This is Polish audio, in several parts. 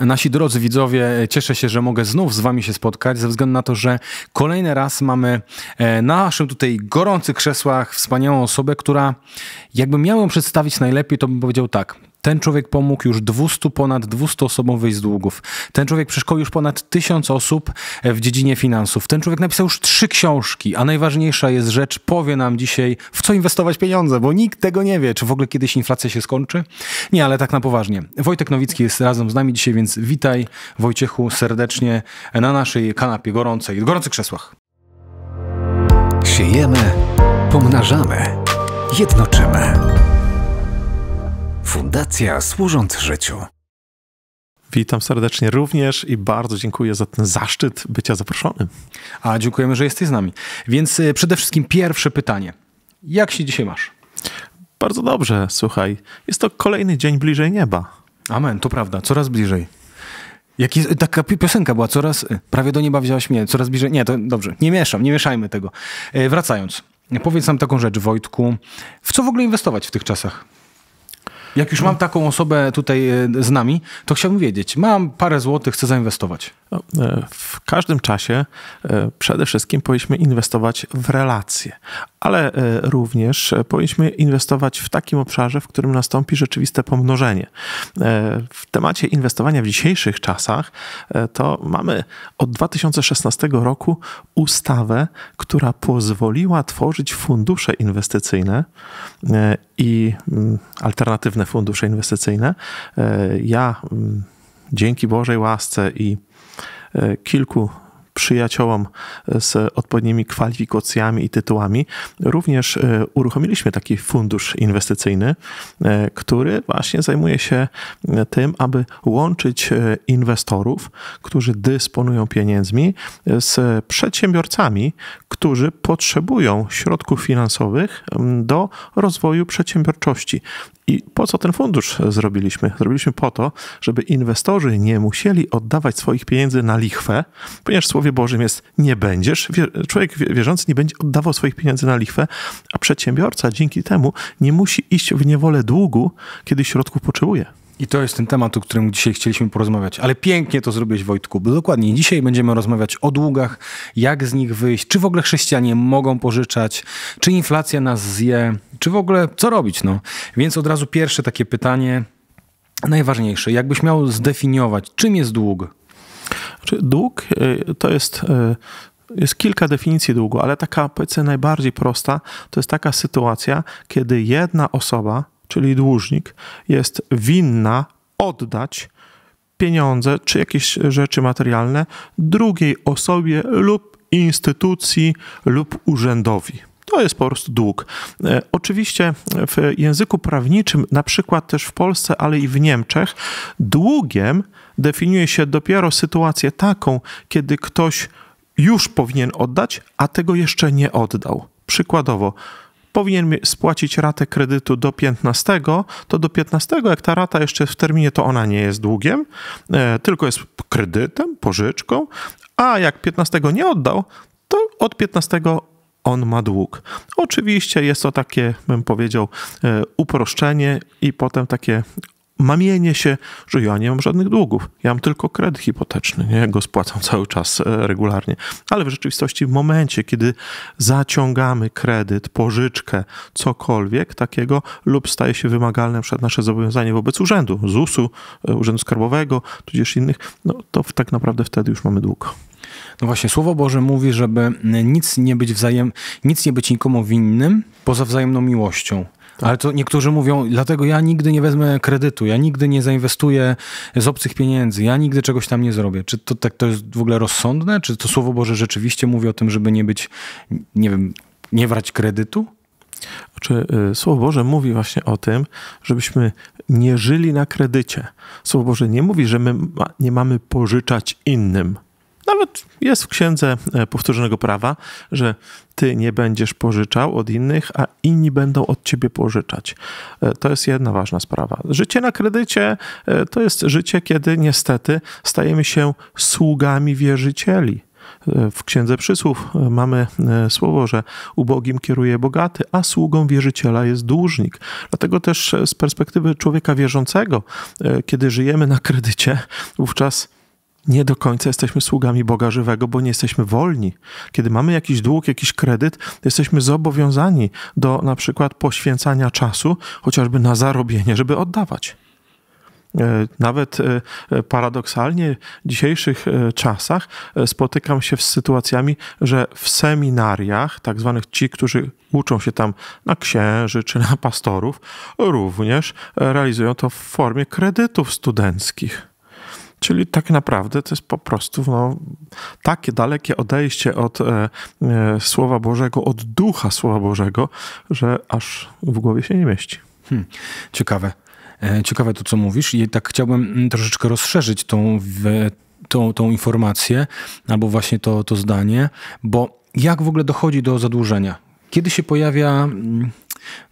Nasi drodzy widzowie, cieszę się, że mogę znów z wami się spotkać, ze względu na to, że kolejny raz mamy e, na naszym tutaj gorących krzesłach wspaniałą osobę, która jakby ją przedstawić najlepiej, to bym powiedział tak. Ten człowiek pomógł już 200, ponad 200 osobom wyjść z długów. Ten człowiek przeszkolił już ponad 1000 osób e, w dziedzinie finansów. Ten człowiek napisał już trzy książki, a najważniejsza jest rzecz, powie nam dzisiaj, w co inwestować pieniądze, bo nikt tego nie wie, czy w ogóle kiedyś inflacja się skończy. Nie, ale tak na poważnie. Wojtek Nowicki jest razem z nami dzisiaj, więc witaj Wojciechu serdecznie e, na naszej kanapie gorącej, gorących krzesłach. Siejemy, pomnażamy, jednoczymy. Fundacja Służąc Życiu. Witam serdecznie również i bardzo dziękuję za ten zaszczyt bycia zaproszonym. A dziękujemy, że jesteś z nami. Więc y, przede wszystkim pierwsze pytanie. Jak się dzisiaj masz? Bardzo dobrze, słuchaj. Jest to kolejny dzień bliżej nieba. Amen, to prawda, coraz bliżej. Jak jest, y, taka piosenka była, coraz, y, prawie do nieba wzięłaś mnie, coraz bliżej, nie, to dobrze, nie mieszam, nie mieszajmy tego. Wracając, powiedz nam taką rzecz, Wojtku, w co w ogóle inwestować w tych czasach? Jak już mam taką osobę tutaj e, z nami, to chciałbym wiedzieć, mam parę złotych, chcę zainwestować. No, e, w każdym czasie e, przede wszystkim powinniśmy inwestować w relacje, ale również powinniśmy inwestować w takim obszarze, w którym nastąpi rzeczywiste pomnożenie. W temacie inwestowania w dzisiejszych czasach to mamy od 2016 roku ustawę, która pozwoliła tworzyć fundusze inwestycyjne i mm, alternatywne fundusze inwestycyjne. E, ja mm, dzięki Bożej łasce i e, kilku przyjaciołom e, z odpowiednimi kwalifikacjami i tytułami, również e, uruchomiliśmy taki fundusz inwestycyjny, e, który właśnie zajmuje się tym, aby łączyć inwestorów, którzy dysponują pieniędzmi, z przedsiębiorcami, którzy potrzebują środków finansowych do rozwoju przedsiębiorczości. I po co ten fundusz zrobiliśmy? Zrobiliśmy po to, żeby inwestorzy nie musieli oddawać swoich pieniędzy na lichwę, ponieważ słowo Słowie Bożym jest nie będziesz. Człowiek wierzący nie będzie oddawał swoich pieniędzy na lichwę, a przedsiębiorca dzięki temu nie musi iść w niewolę długu, kiedy środków potrzebuje. I to jest ten temat, o którym dzisiaj chcieliśmy porozmawiać. Ale pięknie to zrobiłeś, Wojtku. Bo dokładnie dzisiaj będziemy rozmawiać o długach, jak z nich wyjść, czy w ogóle chrześcijanie mogą pożyczać, czy inflacja nas zje, czy w ogóle co robić. No. Więc od razu pierwsze takie pytanie, najważniejsze. Jakbyś miał zdefiniować, czym jest dług? Czy dług y, to jest y, jest kilka definicji długu, ale taka powiedzmy najbardziej prosta to jest taka sytuacja, kiedy jedna osoba, czyli dłużnik, jest winna oddać pieniądze czy jakieś rzeczy materialne drugiej osobie lub instytucji lub urzędowi. To jest po prostu dług. E, oczywiście w języku prawniczym, na przykład też w Polsce, ale i w Niemczech, długiem definiuje się dopiero sytuację taką, kiedy ktoś już powinien oddać, a tego jeszcze nie oddał. Przykładowo, powinien spłacić ratę kredytu do 15, to do 15, jak ta rata jeszcze w terminie, to ona nie jest długiem, e, tylko jest kredytem, pożyczką, a jak 15 nie oddał, to od 15 on ma dług. Oczywiście jest to takie, bym powiedział, e, uproszczenie i potem takie mamienie się, że ja nie mam żadnych długów. Ja mam tylko kredyt hipoteczny, nie? go spłacam cały czas e, regularnie. Ale w rzeczywistości w momencie, kiedy zaciągamy kredyt, pożyczkę, cokolwiek takiego lub staje się wymagalne przed nasze zobowiązanie wobec urzędu, ZUS-u, e, Urzędu Skarbowego, tudzież innych, no to tak naprawdę wtedy już mamy dług. No właśnie, Słowo Boże mówi, żeby nic nie być wzajem, nic nie być nikomu winnym poza wzajemną miłością. Tak. Ale to niektórzy mówią, dlatego ja nigdy nie wezmę kredytu, ja nigdy nie zainwestuję z obcych pieniędzy, ja nigdy czegoś tam nie zrobię. Czy to tak to jest w ogóle rozsądne? Czy to Słowo Boże rzeczywiście mówi o tym, żeby nie być, nie wiem, nie brać kredytu? Czy y, Słowo Boże mówi właśnie o tym, żebyśmy nie żyli na kredycie? Słowo Boże nie mówi, że my nie mamy pożyczać innym. Nawet jest w księdze e, powtórzonego prawa, że ty nie będziesz pożyczał od innych, a inni będą od ciebie pożyczać. E, to jest jedna ważna sprawa. Życie na kredycie e, to jest życie, kiedy niestety stajemy się sługami wierzycieli. W Księdze Przysłów mamy słowo, że ubogim kieruje bogaty, a sługą wierzyciela jest dłużnik. Dlatego też z perspektywy człowieka wierzącego, kiedy żyjemy na kredycie, wówczas nie do końca jesteśmy sługami Boga żywego, bo nie jesteśmy wolni. Kiedy mamy jakiś dług, jakiś kredyt, jesteśmy zobowiązani do na przykład poświęcania czasu, chociażby na zarobienie, żeby oddawać. E, nawet e, e, paradoksalnie w dzisiejszych czasach spotykam się z sytuacjami, że w seminariach, tak zwanych ci, którzy uczą się tam na księży czy na pastorów, również realizują to w formie kredytów studenckich. Czyli tak naprawdę to jest po prostu no, takie dalekie odejście od e, e, Słowa Bożego, od ducha Słowa Bożego, że aż w głowie się nie mieści. Hmm, ciekawe. E, ciekawe to, co mówisz. I tak chciałbym mm, troszeczkę rozszerzyć tą, w, tą, tą informację, albo właśnie to, to zdanie, bo jak w ogóle dochodzi do zadłużenia? Kiedy się pojawia mm,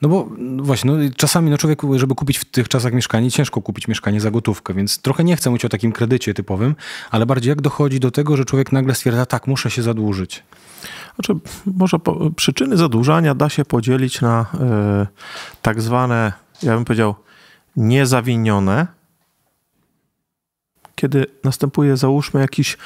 no bo właśnie, no, czasami no człowiek, żeby kupić w tych czasach mieszkanie, ciężko kupić mieszkanie za gotówkę, więc trochę nie chcę mówić o takim kredycie typowym, ale bardziej jak dochodzi do tego, że człowiek nagle stwierdza, tak, muszę się zadłużyć. Znaczy, może po, przyczyny zadłużania da się podzielić na y, tak zwane, ja bym powiedział, niezawinione kiedy następuje, załóżmy, jakiś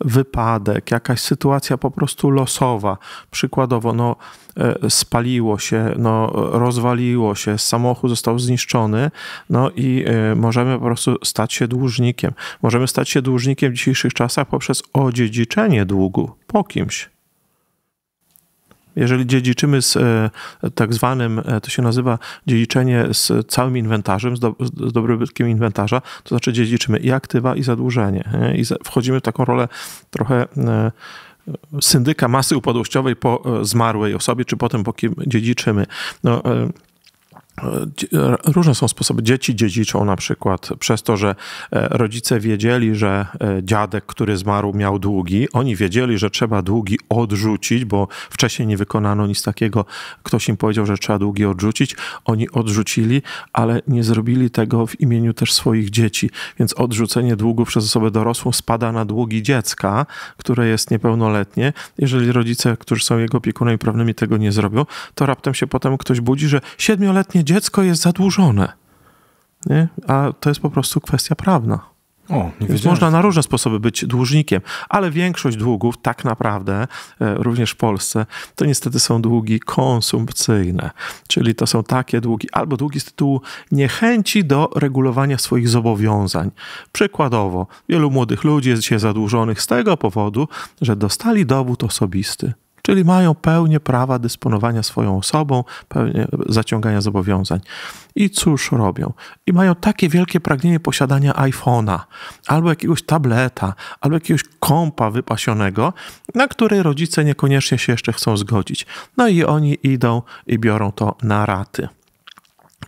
wypadek, jakaś sytuacja po prostu losowa. Przykładowo, no, e, spaliło się, no, rozwaliło się, samochód został zniszczony, no i e, możemy po prostu stać się dłużnikiem. Możemy stać się dłużnikiem w dzisiejszych czasach poprzez odziedziczenie długu po kimś. Jeżeli dziedziczymy z e, tak zwanym, e, to się nazywa dziedziczenie z całym inwentarzem, z, do, z dobrobytkiem inwentarza, to znaczy dziedziczymy i aktywa, i zadłużenie. I wchodzimy w taką rolę trochę e, syndyka masy upadłościowej po zmarłej osobie, czy potem po kim dziedziczymy. No, Różne są sposoby. Dzieci dziedziczą na przykład przez to, że e, rodzice wiedzieli, że e, dziadek, który zmarł, miał długi. Oni wiedzieli, że trzeba długi odrzucić, bo wcześniej nie wykonano nic takiego. Ktoś im powiedział, że trzeba długi odrzucić. Oni odrzucili, ale nie zrobili tego w imieniu też swoich dzieci. Więc odrzucenie długu przez osobę dorosłą spada na długi dziecka, które jest niepełnoletnie. Jeżeli rodzice, którzy są jego opiekunami prawnymi, tego nie zrobią, to raptem się potem ktoś budzi, że siedmioletnie dziecko jest zadłużone. Nie? A to jest po prostu kwestia prawna. O, Więc można na różne sposoby być dłużnikiem, ale większość długów tak naprawdę, e, również w Polsce, to niestety są długi konsumpcyjne, czyli to są takie długi, albo długi z tytułu niechęci do regulowania swoich zobowiązań. Przykładowo, wielu młodych ludzi jest dzisiaj zadłużonych z tego powodu, że dostali dowód osobisty czyli mają pełnię prawa dysponowania swoją osobą, pełnię zaciągania zobowiązań. I cóż robią? I mają takie wielkie pragnienie posiadania iPhone'a, albo jakiegoś tableta, albo jakiegoś kompa wypasionego, na który rodzice niekoniecznie się jeszcze chcą zgodzić. No i oni idą i biorą to na raty.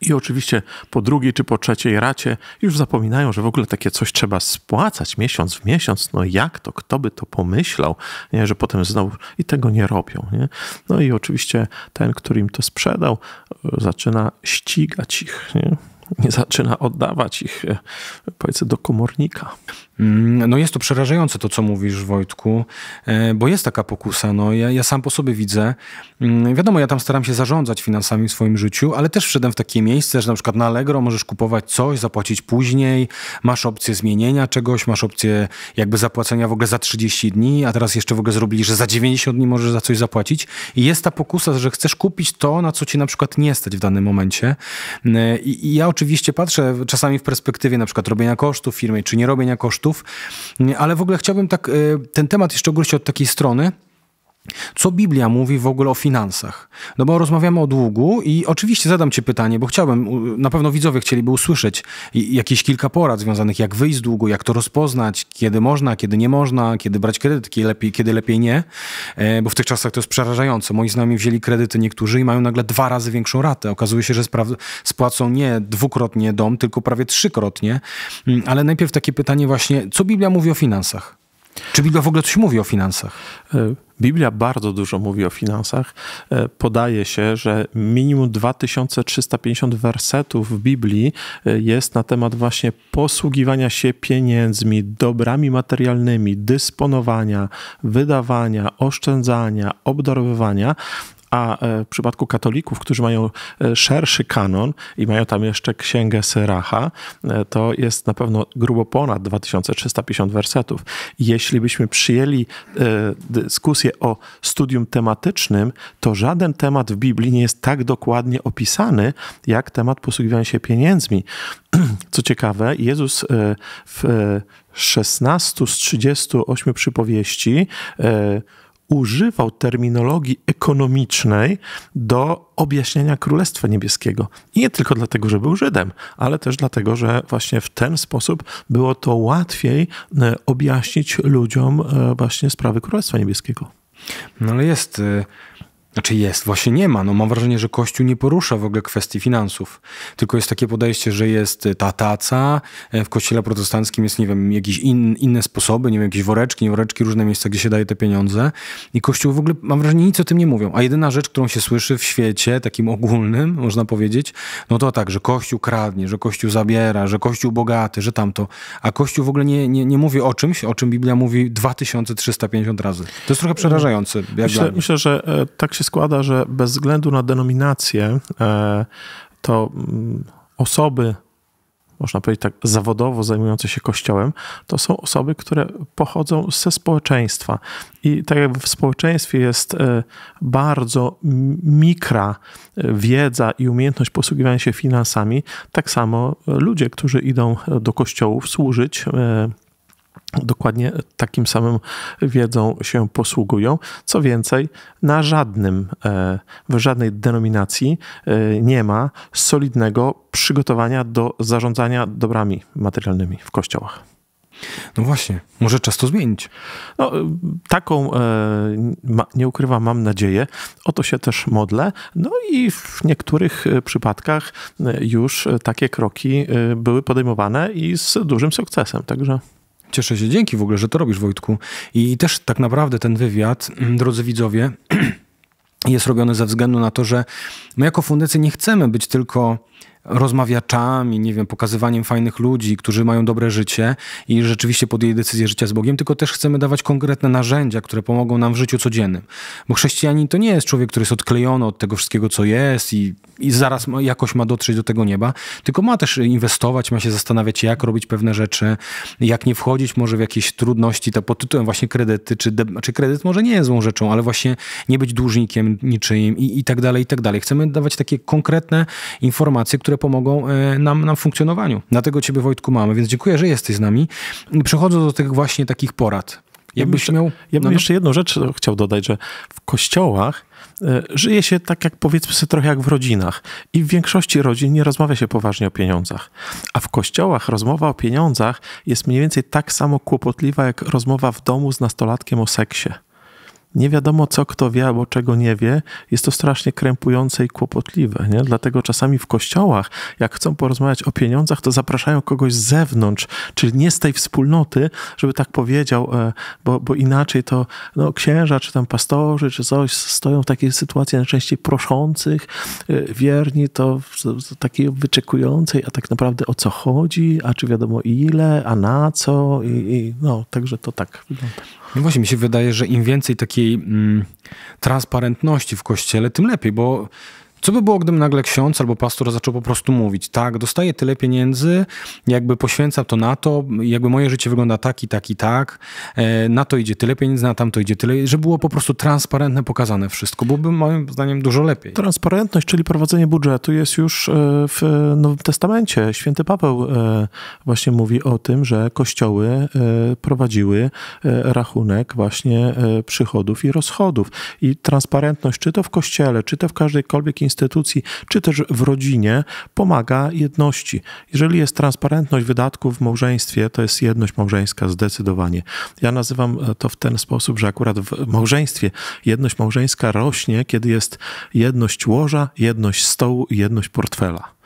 I oczywiście po drugiej czy po trzeciej racie już zapominają, że w ogóle takie coś trzeba spłacać miesiąc w miesiąc. No jak to? Kto by to pomyślał? Nie, że potem znowu i tego nie robią. Nie? No i oczywiście ten, który im to sprzedał, zaczyna ścigać ich. Nie? nie zaczyna oddawać ich, e, powiedzmy, do komornika. Mm, no jest to przerażające to, co mówisz, Wojtku, e, bo jest taka pokusa. No, ja, ja sam po sobie widzę. Mm, wiadomo, ja tam staram się zarządzać finansami w swoim życiu, ale też wszedłem w takie miejsce, że na przykład na Allegro możesz kupować coś, zapłacić później, masz opcję zmienienia czegoś, masz opcję jakby zapłacenia w ogóle za 30 dni, a teraz jeszcze w ogóle zrobili, że za 90 dni możesz za coś zapłacić. I jest ta pokusa, że chcesz kupić to, na co ci na przykład nie stać w danym momencie. Mm, I, i ja oczywiście patrzę czasami w perspektywie na przykład robienia kosztów firmy, czy nie robienia kosztów, ale w ogóle chciałbym tak e, ten temat jeszcze ogólnie od takiej strony, co Biblia mówi w ogóle o finansach? No bo rozmawiamy o długu i oczywiście zadam Ci pytanie, bo chciałbym, na pewno widzowie chcieliby usłyszeć jakieś kilka porad związanych, jak wyjść z długu, jak to rozpoznać, kiedy można, kiedy nie można, kiedy brać kredyt, kiedy lepiej, kiedy lepiej nie, e, bo w tych czasach to jest przerażające. Moi znajomi wzięli kredyty niektórzy i mają nagle dwa razy większą ratę. Okazuje się, że spłacą nie dwukrotnie dom, tylko prawie trzykrotnie. Mm, ale najpierw takie pytanie właśnie, co Biblia mówi o finansach? Czy Biblia w ogóle coś mówi o finansach? E, Biblia bardzo dużo mówi o finansach. E, podaje się, że minimum 2350 wersetów w Biblii e, jest na temat właśnie posługiwania się pieniędzmi, dobrami materialnymi, dysponowania, wydawania, oszczędzania, obdarowywania. A e, w przypadku katolików, którzy mają e, szerszy kanon i mają tam jeszcze księgę Syracha, e, to jest na pewno grubo ponad 2350 wersetów. Jeśli byśmy przyjęli dyskusję o studium tematycznym, to żaden temat w Biblii nie jest tak dokładnie opisany, jak temat posługiwania się pieniędzmi. Co ciekawe, Jezus w 16 z 38 przypowieści używał terminologii ekonomicznej do objaśnienia Królestwa Niebieskiego. I nie tylko dlatego, że był Żydem, ale też dlatego, że właśnie w ten sposób było to łatwiej e, objaśnić ludziom e, właśnie sprawy Królestwa Niebieskiego. No ale jest e, znaczy jest, właśnie nie ma. No mam wrażenie, że Kościół nie porusza w ogóle kwestii finansów. Tylko jest takie podejście, że jest y, ta taca, y, w kościele protestanckim jest, nie wiem, jakieś in, inne sposoby, nie wiem, jakieś woreczki, nie woreczki, różne miejsca, gdzie się daje te pieniądze. I Kościół w ogóle, mam wrażenie, nic o tym nie mówią. A jedyna rzecz, którą się słyszy w świecie, takim ogólnym, można powiedzieć, no to tak, że Kościół kradnie, że Kościół zabiera, że Kościół bogaty, że tamto. A Kościół w ogóle nie, nie, nie mówi o czymś, o czym Biblia mówi 2350 razy. To jest trochę przerażające. myślę, myślę że e, tak się składa, że bez względu na denominację, e, to mm, osoby, można powiedzieć tak, zawodowo zajmujące się Kościołem, to są osoby, które pochodzą ze społeczeństwa. I tak jak w społeczeństwie jest e, bardzo mikra e, wiedza i umiejętność posługiwania się finansami, tak samo ludzie, którzy idą do kościołów służyć, dokładnie takim samym wiedzą się posługują. Co więcej, na żadnym, e, w żadnej denominacji e, nie ma solidnego przygotowania do zarządzania dobrami materialnymi w kościołach. No właśnie, może czas to zmienić. No, e, taką, nie ukrywam, mam nadzieję. O to się też modlę. No i w niektórych przypadkach już takie kroki były podejmowane i z dużym sukcesem, także... Cieszę się, dzięki w ogóle, że to robisz, Wojtku. I też tak naprawdę ten wywiad, mm, drodzy widzowie, jest robiony ze względu na to, że my jako fundacja nie chcemy być tylko rozmawiaczami, nie wiem, pokazywaniem fajnych ludzi, którzy mają dobre życie i rzeczywiście podjęli decyzję życia z Bogiem, tylko też chcemy dawać konkretne narzędzia, które pomogą nam w życiu codziennym. Bo chrześcijanin to nie jest człowiek, który jest odklejony od tego wszystkiego, co jest i, i zaraz jakoś ma dotrzeć do tego nieba, tylko ma też inwestować, ma się zastanawiać, jak robić pewne rzeczy, jak nie wchodzić może w jakieś trudności, to pod tytułem właśnie kredyty, czy, czy kredyt może nie jest złą rzeczą, ale właśnie nie być dłużnikiem niczyim i, i tak dalej, i tak dalej. Chcemy dawać takie konkretne informacje, które pomogą e, nam, nam w funkcjonowaniu. Dlatego Ciebie, Wojtku, mamy, więc dziękuję, że jesteś z nami. Przechodząc do tych właśnie takich porad, ja bym, jeszcze, miał, ja bym no, no, jeszcze jedną rzecz chciał dodać, że w kościołach e, żyje się tak, jak powiedzmy sobie, trochę jak w rodzinach. I w większości rodzin nie rozmawia się poważnie o pieniądzach. A w kościołach rozmowa o pieniądzach jest mniej więcej tak samo kłopotliwa, jak rozmowa w domu z nastolatkiem o seksie nie wiadomo, co kto wie albo czego nie wie, jest to strasznie krępujące i kłopotliwe. Nie? Dlatego czasami w kościołach, jak chcą porozmawiać o pieniądzach, to zapraszają kogoś z zewnątrz, czyli nie z tej wspólnoty, żeby tak powiedział, e, bo, bo inaczej to no, księża, czy tam pastorzy, czy coś, stoją w takiej sytuacji najczęściej proszących, e, wierni to w, w takiej wyczekującej, a tak naprawdę o co chodzi, a czy wiadomo ile, a na co i, i no, także to tak wygląda. No właśnie, mi się wydaje, że im więcej takiej mm, transparentności w kościele, tym lepiej, bo co by było, gdybym nagle ksiądz albo pastor zaczął po prostu mówić, tak, dostaję tyle pieniędzy, jakby poświęcam to na to, jakby moje życie wygląda tak i tak i tak, e, na to idzie tyle pieniędzy, na tamto idzie tyle, żeby było po prostu transparentne, pokazane wszystko. Byłoby moim zdaniem dużo lepiej. Transparentność, czyli prowadzenie budżetu jest już e, w Nowym Testamencie. Święty Paweł e, właśnie mówi o tym, że kościoły prowadziły rachunek właśnie przychodów i rozchodów. I transparentność, czy to w kościele, czy to w każdejkolwiek instytucji, instytucji, czy też w rodzinie pomaga jedności. Jeżeli jest transparentność wydatków w małżeństwie, to jest jedność małżeńska zdecydowanie. Ja nazywam e, to w ten sposób, że akurat w małżeństwie jedność małżeńska rośnie, kiedy jest jedność łoża, jedność stołu i jedność portfela.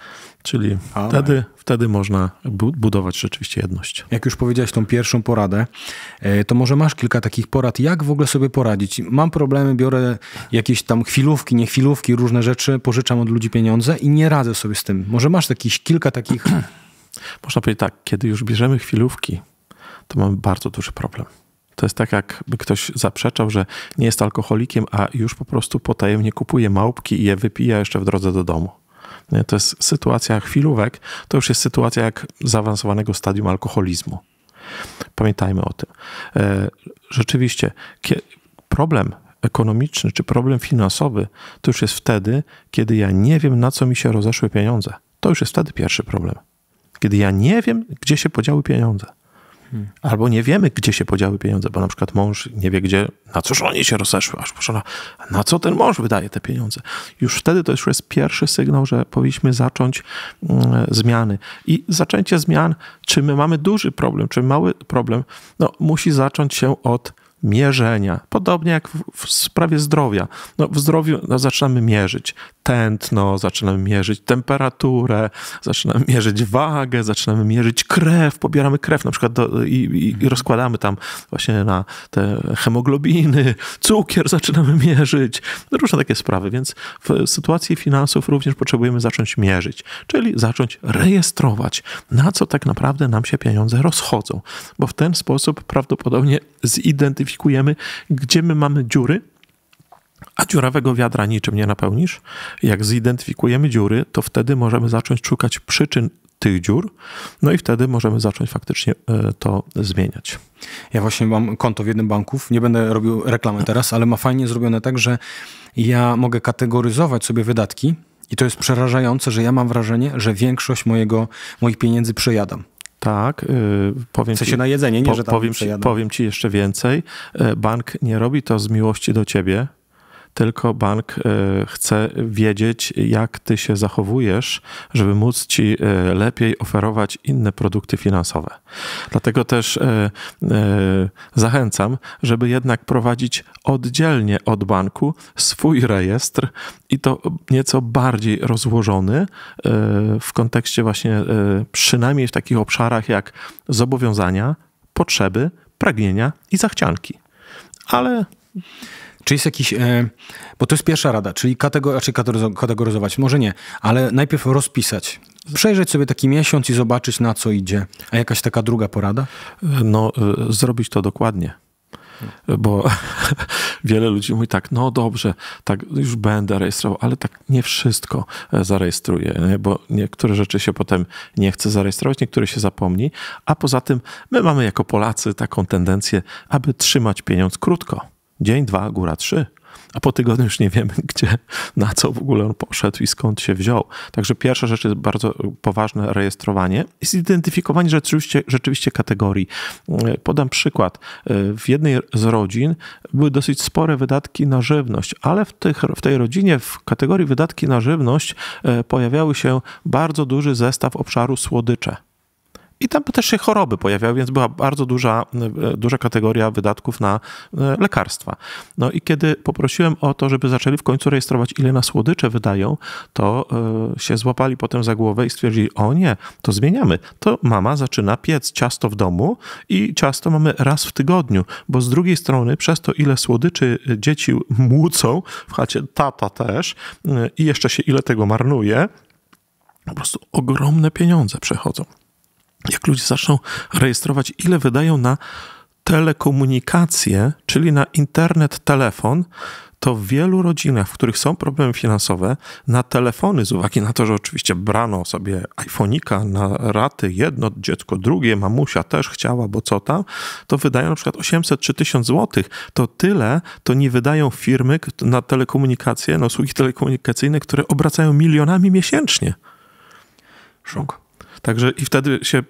Czyli wtedy, wtedy można budować rzeczywiście jedność. Jak już powiedziałeś tą pierwszą poradę, e, to może masz kilka takich porad, jak w ogóle sobie poradzić? Mam problemy, biorę jakieś tam chwilówki, niechwilówki, różne rzeczy, pożyczam od ludzi pieniądze i nie radzę sobie z tym. Może masz jakieś kilka takich. Można powiedzieć tak, kiedy już bierzemy chwilówki, to mamy bardzo duży problem. To jest tak, jakby ktoś zaprzeczał, że nie jest alkoholikiem, a już po prostu potajemnie kupuje małpki i je wypija jeszcze w drodze do domu to jest sytuacja chwilówek, to już jest sytuacja jak zaawansowanego stadium alkoholizmu. Pamiętajmy o tym. E, rzeczywiście, problem ekonomiczny czy problem finansowy to już jest wtedy, kiedy ja nie wiem, na co mi się rozeszły pieniądze. To już jest wtedy pierwszy problem. Kiedy ja nie wiem, gdzie się podziały pieniądze. Albo nie wiemy, gdzie się podziały pieniądze, bo na przykład mąż nie wie, gdzie, na cóż oni się rozeszły, aż poszła, na co ten mąż wydaje te pieniądze. Już wtedy to już jest pierwszy sygnał, że powinniśmy zacząć mm, zmiany. I zaczęcie zmian, czy my mamy duży problem, czy mały problem, no, musi zacząć się od mierzenia. Podobnie jak w, w sprawie zdrowia. No, w zdrowiu no, zaczynamy mierzyć tętno, zaczynamy mierzyć temperaturę, zaczynamy mierzyć wagę, zaczynamy mierzyć krew, pobieramy krew na przykład do, i, i, mhm. rozkładamy tam właśnie na te hemoglobiny, cukier zaczynamy mierzyć, różne takie sprawy, więc w sytuacji finansów również potrzebujemy zacząć mierzyć, czyli zacząć rejestrować, na co tak naprawdę nam się pieniądze rozchodzą, bo w ten sposób prawdopodobnie zidentyfikujemy, gdzie my mamy dziury, a dziurawego wiadra niczym nie napełnisz? Jak zidentyfikujemy dziury, to wtedy możemy zacząć szukać przyczyn tych dziur, no i wtedy możemy zacząć faktycznie e, to zmieniać. Ja właśnie mam konto w jednym banku, nie będę robił reklamy teraz, ale ma fajnie zrobione tak, że ja mogę kategoryzować sobie wydatki i to jest przerażające, że ja mam wrażenie, że większość mojego, moich pieniędzy przejadam. Tak, yy, powiem w sensie ci, na jedzenie, nie, po, że tam powiem, ci, powiem ci jeszcze więcej. E, bank nie robi to z miłości do ciebie, tylko bank e, chce wiedzieć, jak ty się zachowujesz, żeby móc ci e, lepiej oferować inne produkty finansowe. Dlatego też e, zachęcam, żeby jednak prowadzić oddzielnie od banku swój rejestr i to nieco bardziej rozłożony w kontekście właśnie przynajmniej w takich obszarach jak zobowiązania, potrzeby, pragnienia i zachcianki. Ale czy jest jakiś, e, bo to jest pierwsza rada, czyli kategor, znaczy kategoryzować, może nie, ale najpierw rozpisać. Przejrzeć sobie taki miesiąc i zobaczyć na co idzie. A jakaś taka druga porada? No, e, zrobić to dokładnie bo wiele ludzi mówi tak, no dobrze, tak już będę rejestrował, ale tak nie wszystko e, zarejestruję, nie? bo niektóre rzeczy się potem nie chce zarejestrować, niektóre się zapomni, a poza tym my mamy jako Polacy taką tendencję, aby trzymać pieniądz krótko. Dzień, dwa, góra, trzy. A po tygodniu już nie wiemy, gdzie, na co w ogóle on poszedł i skąd się wziął. Także pierwsza rzecz jest bardzo y, poważne rejestrowanie i zidentyfikowanie rzeczywiście, rzeczywiście kategorii. Y, podam przykład. Y, w jednej z rodzin były dosyć spore wydatki na żywność, ale w, tych, w tej rodzinie w kategorii wydatki na żywność pojawiały się bardzo duży zestaw obszaru słodycze. I tam też się choroby pojawiały, więc była bardzo duża, e, duża kategoria wydatków na e, lekarstwa. No i kiedy poprosiłem o to, żeby zaczęli w końcu rejestrować, ile na słodycze wydają, to e, się złapali potem za głowę i stwierdzili, o nie, to zmieniamy. To mama zaczyna piec ciasto w domu i ciasto mamy raz w tygodniu, bo z drugiej strony przez to, ile słodyczy dzieci młócą w chacie, tata też i jeszcze się ile tego marnuje, po prostu ogromne pieniądze przechodzą jak ludzie zaczną rejestrować, ile wydają na telekomunikację, czyli na internet, telefon, to w wielu rodzinach, w których są problemy finansowe, na telefony, z uwagi na to, że oczywiście brano sobie iPhonika na raty, jedno dziecko, drugie, mamusia też chciała, bo co tam, to wydają na przykład 800 czy 1000 zł. To tyle, to nie wydają firmy na telekomunikację, na usługi telekomunikacyjne, które obracają milionami miesięcznie. Szok. Także i wtedy się, e,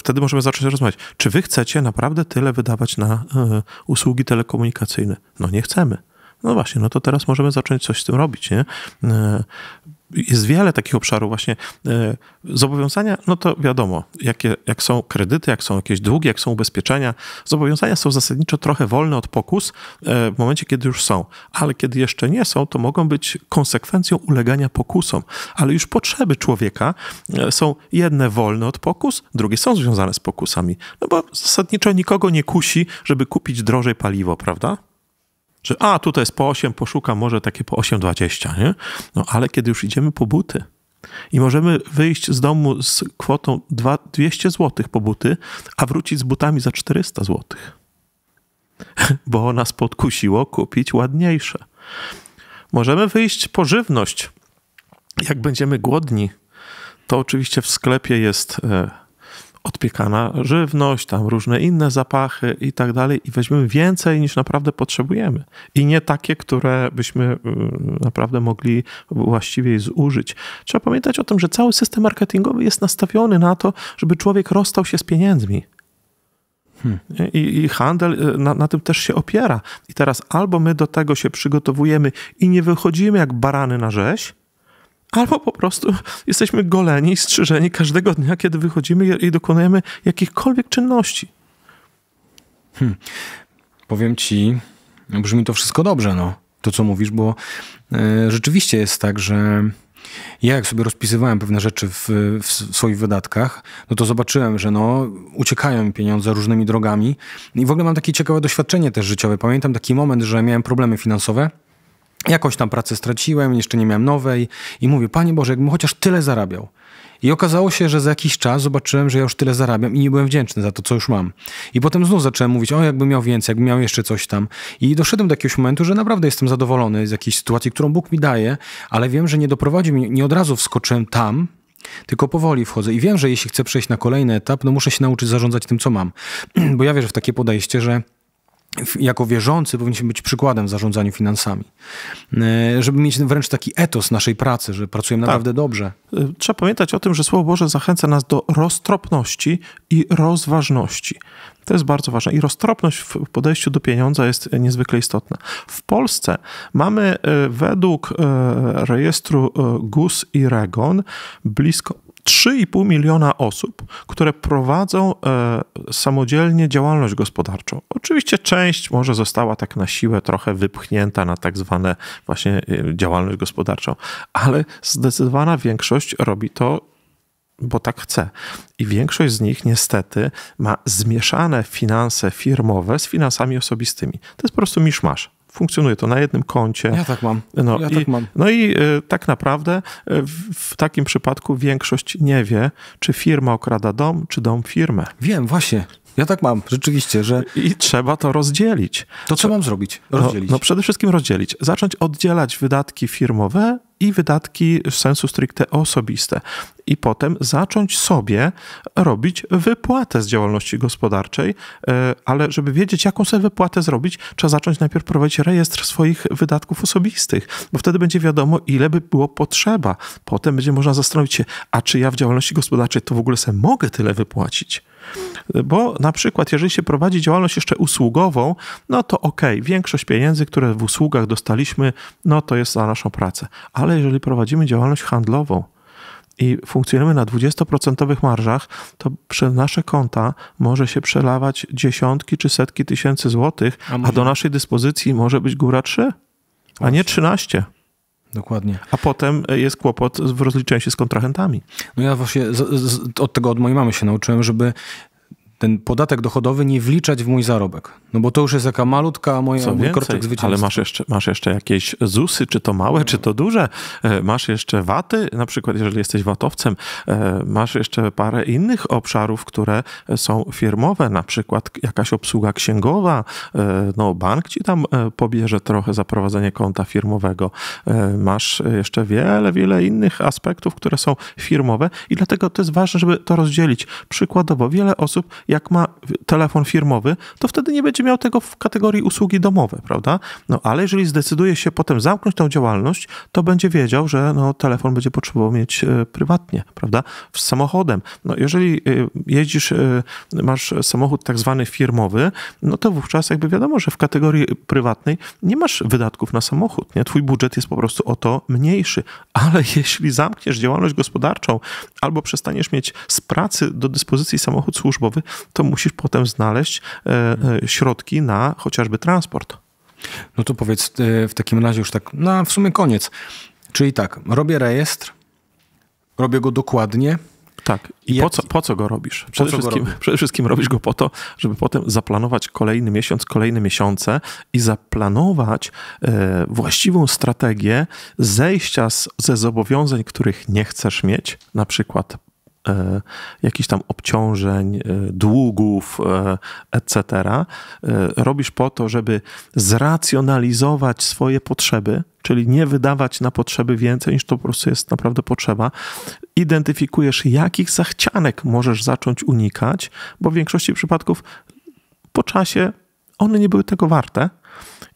wtedy możemy zacząć rozmawiać. Czy wy chcecie naprawdę tyle wydawać na y, usługi telekomunikacyjne? No nie chcemy. No właśnie, no to teraz możemy zacząć coś z tym robić, nie? E, jest wiele takich obszarów właśnie. E, zobowiązania, no to wiadomo, jakie, jak są kredyty, jak są jakieś długi, jak są ubezpieczenia. Zobowiązania są zasadniczo trochę wolne od pokus e, w momencie, kiedy już są, ale kiedy jeszcze nie są, to mogą być konsekwencją ulegania pokusom. Ale już potrzeby człowieka e, są jedne wolne od pokus, drugie są związane z pokusami. No bo zasadniczo nikogo nie kusi, żeby kupić drożej paliwo, prawda? że a, tutaj jest po 8, poszukam może takie po 8,20, nie? No ale kiedy już idziemy po buty i możemy wyjść z domu z kwotą 200 zł po buty, a wrócić z butami za 400 zł, bo nas podkusiło kupić ładniejsze. Możemy wyjść po żywność. Jak będziemy głodni, to oczywiście w sklepie jest e, odpiekana żywność, tam różne inne zapachy i tak dalej, i weźmiemy więcej niż naprawdę potrzebujemy. I nie takie, które byśmy y, naprawdę mogli właściwie zużyć. Trzeba pamiętać o tym, że cały system marketingowy jest nastawiony na to, żeby człowiek rozstał się z pieniędzmi. Hmm. I, I, handel y, na, na, tym też się opiera. I teraz albo my do tego się przygotowujemy i nie wychodzimy jak barany na rzeź, albo po prostu jesteśmy goleni i strzyżeni każdego dnia, kiedy wychodzimy i dokonujemy jakichkolwiek czynności. Hmm. Powiem ci, no brzmi to wszystko dobrze, no, to co mówisz, bo y, rzeczywiście jest tak, że ja jak sobie rozpisywałem pewne rzeczy w, w, swoich wydatkach, no to zobaczyłem, że no, uciekają mi pieniądze różnymi drogami. I w ogóle mam takie ciekawe doświadczenie też życiowe. Pamiętam taki moment, że miałem problemy finansowe Jakoś tam pracę straciłem, jeszcze nie miałem nowej i mówię, Panie Boże, jakbym chociaż tyle zarabiał. I okazało się, że za jakiś czas zobaczyłem, że ja już tyle zarabiam i nie byłem wdzięczny za to, co już mam. I potem znów zacząłem mówić, o jakbym miał więcej, jakbym miał jeszcze coś tam. I doszedłem do jakiegoś momentu, że naprawdę jestem zadowolony z jakiejś sytuacji, którą Bóg mi daje, ale wiem, że nie doprowadzi mnie, nie od razu wskoczyłem tam, tylko powoli wchodzę i wiem, że jeśli chcę przejść na kolejny etap, no muszę się nauczyć zarządzać tym, co mam. Bo ja wierzę w takie podejście, że jako wierzący powinniśmy być przykładem w zarządzaniu finansami. E, żeby mieć wręcz taki etos naszej pracy, że pracujemy tak. naprawdę dobrze. E, trzeba pamiętać o tym, że Słowo Boże zachęca nas do roztropności i rozważności. To jest bardzo ważne. I roztropność w podejściu do pieniądza jest niezwykle istotna. W Polsce mamy e, według rejestru GUS i REGON blisko 3,5 miliona osób, które prowadzą e, samodzielnie działalność gospodarczą. Oczywiście część może została tak na siłę trochę wypchnięta na tak zwane właśnie e, działalność gospodarczą, ale zdecydowana większość robi to, bo tak chce. I większość z nich niestety ma zmieszane finanse firmowe z finansami osobistymi. To jest po prostu miszmasz funkcjonuje to na jednym koncie. Ja tak mam. No, ja tak i, tak, mam. No i e, tak naprawdę e, w takim przypadku większość nie wie, czy firma okrada dom, czy dom firmę. Wiem, właśnie. Ja tak mam, rzeczywiście, że... I trzeba to rozdzielić. To co mam zrobić? No, rozdzielić? No, no przede wszystkim rozdzielić. Zacząć oddzielać wydatki firmowe i wydatki w sensu stricte osobiste. I potem zacząć sobie robić wypłatę z działalności gospodarczej, e, ale żeby wiedzieć, jaką sobie wypłatę zrobić, trzeba zacząć najpierw prowadzić rejestr swoich wydatków osobistych, bo wtedy będzie wiadomo, ile by było potrzeba. Potem będzie można zastanowić się, a czy ja w działalności gospodarczej to w ogóle sobie mogę tyle wypłacić? Bo na przykład, jeżeli się prowadzi działalność jeszcze usługową, no to ok, większość pieniędzy, które w usługach dostaliśmy, no to jest za naszą pracę. Ale jeżeli prowadzimy działalność handlową, i funkcjonujemy na 20% marżach, to przez nasze konta może się przelawać dziesiątki czy setki tysięcy złotych, a, a do naszej dyspozycji może być góra 3, a nie 13 dokładnie. A potem e, jest kłopot w rozliczeniu się z kontrahentami. No ja właśnie z, z, od tego od mojej mamy się nauczyłem, żeby ten podatek dochodowy nie wliczać w mój zarobek. No bo to już jest jaka malutka moja Co więcej, Ale masz jeszcze, masz jeszcze jakieś ZUSy, czy to małe, czy to duże. E, masz jeszcze waty, na przykład jeżeli jesteś watowcem. E, masz jeszcze parę innych obszarów, które są firmowe, na przykład jakaś obsługa księgowa. E, no bank ci tam pobierze trochę za prowadzenie konta firmowego. Masz jeszcze wiele, wiele innych aspektów, które są firmowe i dlatego to jest ważne, żeby to rozdzielić. Przykładowo wiele osób jak ma telefon firmowy, to wtedy nie będzie miał tego w kategorii usługi domowe, prawda? No ale jeżeli zdecyduje się potem zamknąć tą działalność, to będzie wiedział, że no, telefon będzie potrzebował mieć e, prywatnie, prawda? Z samochodem. No, jeżeli e, jeździsz, e, masz samochód tak zwany firmowy, no to wówczas jakby wiadomo, że w kategorii prywatnej nie masz wydatków na samochód, nie? Twój budżet jest po prostu o to mniejszy, ale jeśli zamkniesz działalność gospodarczą albo przestaniesz mieć z pracy do dyspozycji samochód służbowy, to musisz potem znaleźć e, e, środki na chociażby transport. No to powiedz e, w takim razie już tak, no w sumie koniec. Czyli tak, robię rejestr, robię go dokładnie. Tak. I po, co, po co go robisz? Przede, co wszystkim, go przede wszystkim robisz go po to, żeby potem zaplanować kolejny miesiąc, kolejne miesiące i zaplanować e, właściwą strategię zejścia z, ze zobowiązań, których nie chcesz mieć, na przykład E, jakichś tam obciążeń, e, długów, e, etc. Robisz po to, żeby zracjonalizować swoje potrzeby, czyli nie wydawać na potrzeby więcej niż to po prostu jest naprawdę potrzeba. Identyfikujesz, jakich zachcianek możesz zacząć unikać, bo w większości przypadków po czasie one nie były tego warte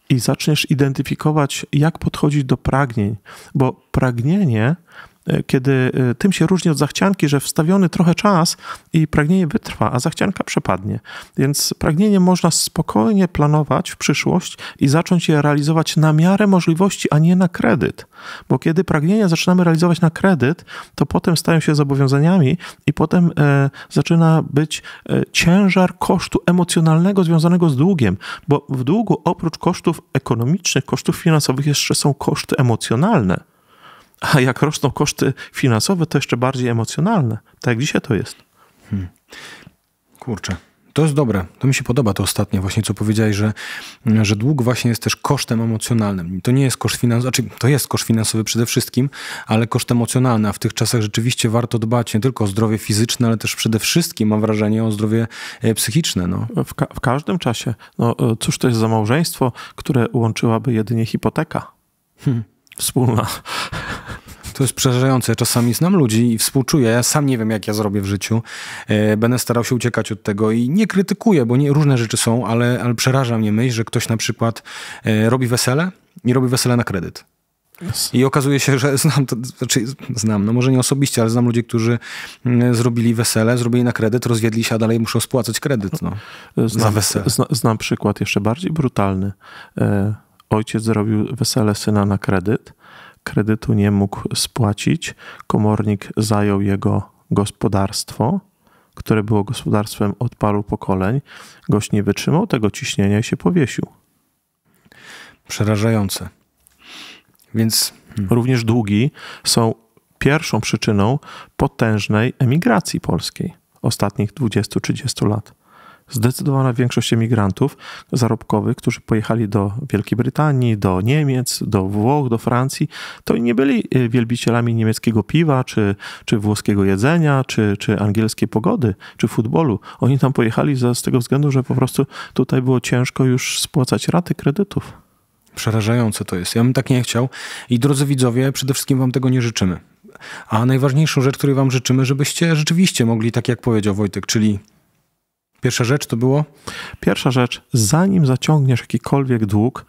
i zaczniesz identyfikować, jak podchodzić do pragnień, bo pragnienie E, kiedy e, tym się różni od zachcianki, że wstawiony trochę czas i pragnienie wytrwa, a zachcianka przepadnie. Więc pragnienie można spokojnie planować w przyszłość i zacząć je realizować na miarę możliwości, a nie na kredyt. Bo kiedy pragnienia zaczynamy realizować na kredyt, to potem stają się zobowiązaniami i potem e, zaczyna być e, ciężar kosztu emocjonalnego związanego z długiem, bo w długu oprócz kosztów ekonomicznych, kosztów finansowych jeszcze są koszty emocjonalne. A jak rosną koszty finansowe, to jeszcze bardziej emocjonalne. Tak dzisiaj to jest. Hmm. Kurczę. To jest dobre. To mi się podoba to ostatnie właśnie, co powiedziałeś, że, że dług właśnie jest też kosztem emocjonalnym. To nie jest koszt finansowy, znaczy to jest koszt finansowy przede wszystkim, ale koszt emocjonalny, a w tych czasach rzeczywiście warto dbać nie tylko o zdrowie fizyczne, ale też przede wszystkim, mam wrażenie, o zdrowie e, psychiczne. No. W, ka w każdym czasie. No, e, cóż to jest za małżeństwo, które łączyłaby jedynie hipoteka? Hmm wspólna. To jest przerażające. Czasami znam ludzi i współczuję. Ja sam nie wiem, jak ja zrobię w życiu. E, będę starał się uciekać od tego i nie krytykuję, bo nie, różne rzeczy są, ale, ale przeraża mnie myśl, że ktoś na przykład e, robi wesele i robi wesele na kredyt. I okazuje się, że znam, to, znaczy znam, no może nie osobiście, ale znam ludzi, którzy mm, zrobili wesele, zrobili na kredyt, rozwiedli się, a dalej muszą spłacać kredyt no, znam, za wesele. Zna, znam przykład jeszcze bardziej brutalny. E, Ojciec zrobił wesele syna na kredyt. Kredytu nie mógł spłacić. Komornik zajął jego gospodarstwo, które było gospodarstwem od paru pokoleń. Gość nie wytrzymał tego ciśnienia i się powiesił. Przerażające. Więc hmm. również długi są pierwszą przyczyną potężnej emigracji polskiej ostatnich 20-30 lat zdecydowana większość emigrantów zarobkowych, którzy pojechali do Wielkiej Brytanii, do Niemiec, do Włoch, do Francji, to nie byli e, wielbicielami niemieckiego piwa, czy, czy włoskiego jedzenia, czy, czy angielskiej pogody, czy futbolu. Oni tam pojechali z tego względu, że po prostu tutaj było ciężko już spłacać raty kredytów. Przerażające to jest. Ja bym tak nie chciał. I drodzy widzowie, przede wszystkim wam tego nie życzymy. A najważniejszą rzecz, której wam życzymy, żebyście rzeczywiście mogli, tak jak powiedział Wojtek, czyli Pierwsza rzecz to było? Pierwsza rzecz, zanim zaciągniesz jakikolwiek dług,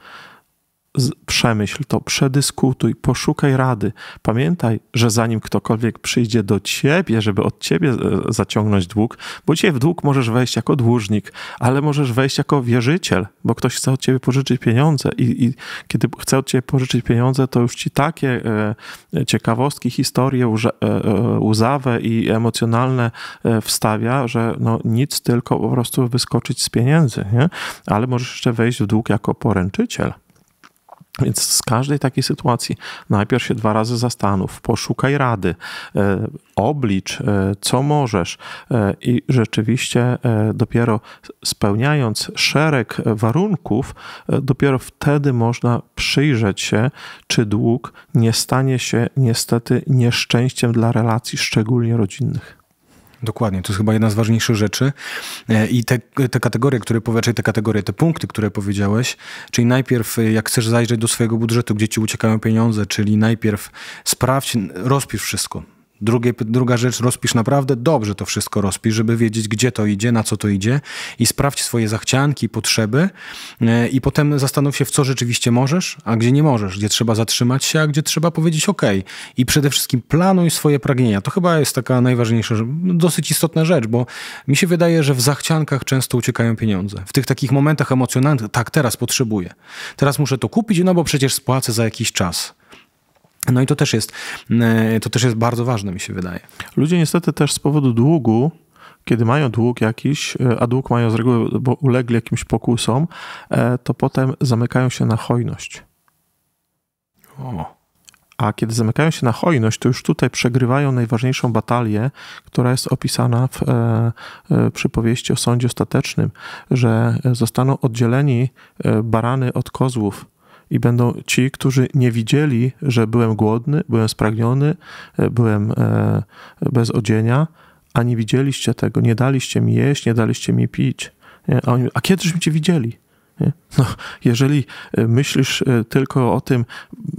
przemyśl to, przedyskutuj, poszukaj rady. Pamiętaj, że zanim ktokolwiek przyjdzie do ciebie, żeby od ciebie e, zaciągnąć dług, bo dzisiaj w dług możesz wejść jako dłużnik, ale możesz wejść jako wierzyciel, bo ktoś chce od ciebie pożyczyć pieniądze i, i kiedy chce od ciebie pożyczyć pieniądze, to już ci takie e, e ciekawostki, historie łże, e, łzawe i emocjonalne e, wstawia, że no nic, tylko po prostu wyskoczyć z pieniędzy, nie? ale możesz jeszcze wejść w dług jako poręczyciel. Więc z każdej takiej sytuacji najpierw się dwa razy zastanów, poszukaj rady, e, oblicz, e, co możesz e, i rzeczywiście dopiero spełniając szereg warunków, dopiero wtedy można przyjrzeć się, czy dług nie stanie się niestety nieszczęściem dla relacji, szczególnie rodzinnych. Dokładnie, to jest chyba jedna z ważniejszych rzeczy. E, I te, te kategorie, które raczej te kategorie, te punkty, które powiedziałeś, czyli najpierw e, jak chcesz zajrzeć do swojego budżetu, gdzie ci uciekają pieniądze, czyli najpierw sprawdź, rozpisz wszystko Drugie, druga rzecz, rozpisz naprawdę dobrze to wszystko rozpisz, żeby wiedzieć, gdzie to idzie, na co to idzie i sprawdź swoje zachcianki, potrzeby e, i potem zastanów się, w co rzeczywiście możesz, a gdzie nie możesz, gdzie trzeba zatrzymać się, a gdzie trzeba powiedzieć OK. I przede wszystkim planuj swoje pragnienia. To chyba jest taka najważniejsza, no, dosyć istotna rzecz, bo mi się wydaje, że w zachciankach często uciekają pieniądze. W tych takich momentach emocjonalnych, tak, teraz potrzebuję. Teraz muszę to kupić, no bo przecież spłacę za jakiś czas. No i to też jest, e, to też jest bardzo ważne, mi się wydaje. Ludzie niestety też z powodu długu kiedy mają dług jakiś, e, a dług mają z reguły, bo ulegli jakimś pokusom, e, to potem zamykają się na hojność. O. A kiedy zamykają się na hojność, to już tutaj przegrywają najważniejszą batalię, która jest opisana w, w przypowieści o sądzie ostatecznym, że zostaną oddzieleni barany od kozłów i będą ci, którzy nie widzieli, że byłem głodny, byłem spragniony, e, byłem e, bez odzienia, a nie widzieliście tego, nie daliście mi jeść, nie daliście mi pić. E, a oni, a kiedyż mi cię widzieli? No, jeżeli myślisz tylko o tym,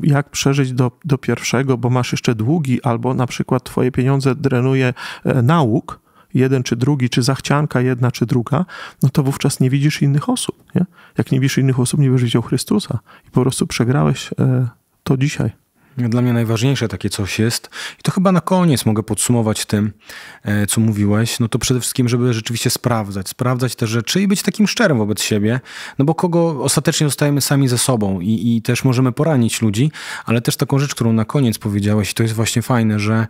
jak przeżyć do, do pierwszego, bo masz jeszcze długi, albo na przykład twoje pieniądze drenuje nauk, jeden czy drugi, czy zachcianka jedna czy druga, no to wówczas nie widzisz innych osób. Nie? Jak nie widzisz innych osób, nie widzisz widział Chrystusa i po prostu przegrałeś e, to dzisiaj dla mnie najważniejsze takie coś jest, i to chyba na koniec mogę podsumować tym, e, co mówiłeś, no to przede wszystkim, żeby rzeczywiście sprawdzać, sprawdzać te rzeczy i być takim szczerym wobec siebie, no bo kogo ostatecznie zostajemy sami ze sobą i, i też możemy poranić ludzi, ale też taką rzecz, którą na koniec powiedziałeś, i to jest właśnie fajne, że,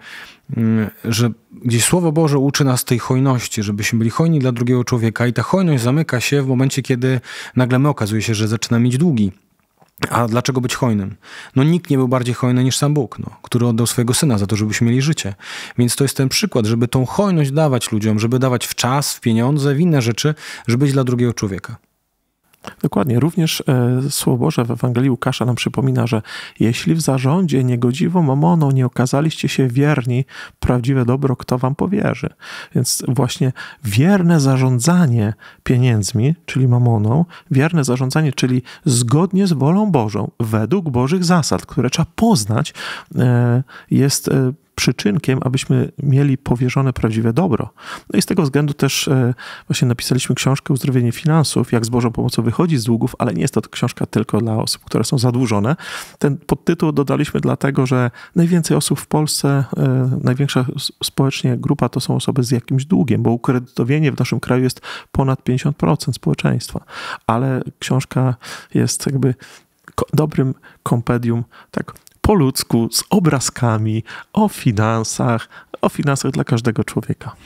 mm, że gdzieś Słowo Boże uczy nas tej hojności, żebyśmy byli hojni dla drugiego człowieka, i ta hojność zamyka się w momencie, kiedy nagle my okazuje się, że zaczyna mieć długi a dlaczego być hojnym? No nikt nie był bardziej hojny niż sam Bóg, no, który oddał swojego Syna za to, żebyśmy mieli życie. Więc to jest ten przykład, żeby tą hojność dawać ludziom, żeby dawać w czas, w pieniądze, w inne rzeczy, żeby być dla drugiego człowieka. Dokładnie. Również e, Słowo Boże w Ewangelii Łukasza nam przypomina, że jeśli w zarządzie niegodziwą mamoną nie okazaliście się wierni, prawdziwe dobro kto wam powierzy. Więc właśnie wierne zarządzanie pieniędzmi, czyli mamoną, wierne zarządzanie, czyli zgodnie z wolą Bożą, według Bożych zasad, które trzeba poznać, e, jest e, przyczynkiem, abyśmy mieli powierzone prawdziwe dobro. No i z tego względu też e, właśnie napisaliśmy książkę Uzdrowienie finansów, jak z Bożą pomocą wychodzi z długów, ale nie jest to książka tylko dla osób, które są zadłużone. Ten podtytuł dodaliśmy dlatego, że najwięcej osób w Polsce, e, największa społecznie grupa to są osoby z jakimś długiem, bo ukredytowienie w naszym kraju jest ponad 50% społeczeństwa, ale książka jest jakby dobrym kompendium tak po ludzku, z obrazkami o finansach, o finansach dla każdego człowieka.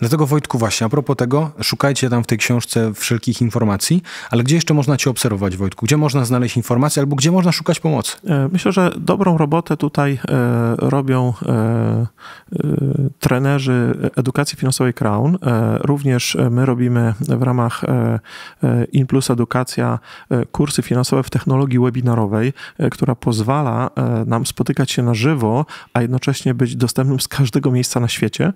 Dlatego Wojtku właśnie, a propos tego, szukajcie tam w tej książce wszelkich informacji, ale gdzie jeszcze można cię obserwować Wojtku? Gdzie można znaleźć informacje albo gdzie można szukać pomocy? E, myślę, że dobrą robotę tutaj e, robią e, trenerzy edukacji finansowej Crown. Również my robimy w ramach InPlus Edukacja kursy finansowe w technologii webinarowej, która pozwala nam spotykać się na żywo, a jednocześnie być dostępnym z każdego miejsca na świecie.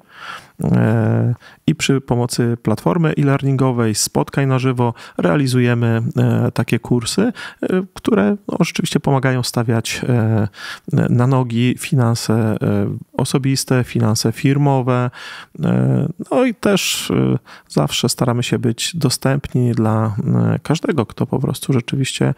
E, I przy pomocy platformy e-learningowej, spotkań na żywo realizujemy e, takie kursy, e, które oczywiście no, pomagają stawiać na nogi finanse osobiste, finanse firmowe. No i też zawsze staramy się być dostępni dla każdego, kto po prostu rzeczywiście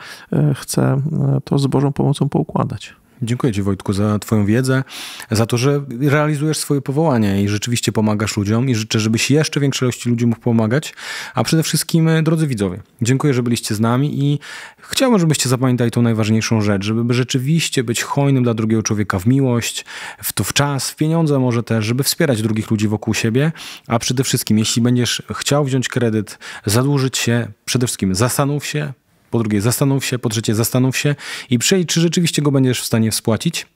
chce to z Bożą pomocą poukładać. Dziękuję Ci, Wojtku, za Twoją wiedzę, za to, że realizujesz swoje powołanie i rzeczywiście pomagasz ludziom i życzę, żebyś jeszcze większej ilości ludzi mógł pomagać. A przede wszystkim, e, drodzy widzowie, dziękuję, że byliście z nami i chciałbym, żebyście zapamiętali tą najważniejszą rzecz, żeby rzeczywiście być hojnym dla drugiego człowieka w miłość, w to w czas, w pieniądze może też, żeby wspierać drugich ludzi wokół siebie. A przede wszystkim, jeśli będziesz chciał wziąć kredyt, zadłużyć się, przede wszystkim zastanów się, po drugie, zastanów się, po trzecie, zastanów się i przejdź, czy rzeczywiście go będziesz w stanie spłacić.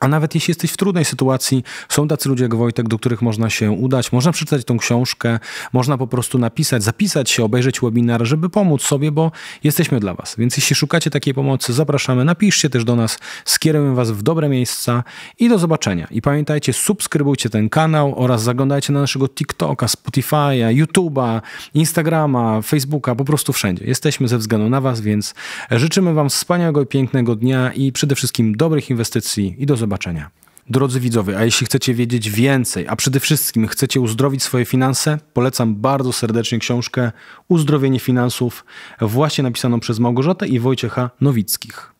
A nawet jeśli jesteś w trudnej sytuacji, są tacy ludzie jak Wojtek, do których można się udać, można przeczytać tą książkę, można po prostu napisać, zapisać się, obejrzeć webinar, żeby pomóc sobie, bo jesteśmy dla Was. Więc jeśli szukacie takiej pomocy, zapraszamy, napiszcie też do nas, skierujemy Was w dobre miejsca i do zobaczenia. I pamiętajcie, subskrybujcie ten kanał oraz zaglądajcie na naszego TikToka, Spotify'a, YouTube'a, Instagrama, Facebooka, po prostu wszędzie. Jesteśmy ze względu na Was, więc życzymy Wam wspaniałego i pięknego dnia i przede wszystkim dobrych inwestycji i do zobaczenia zobaczenia. Drodzy widzowie, a jeśli chcecie wiedzieć więcej, a przede wszystkim chcecie uzdrowić swoje finanse, polecam bardzo serdecznie książkę Uzdrowienie finansów, właśnie napisaną przez Małgorzatę i Wojciecha Nowickich.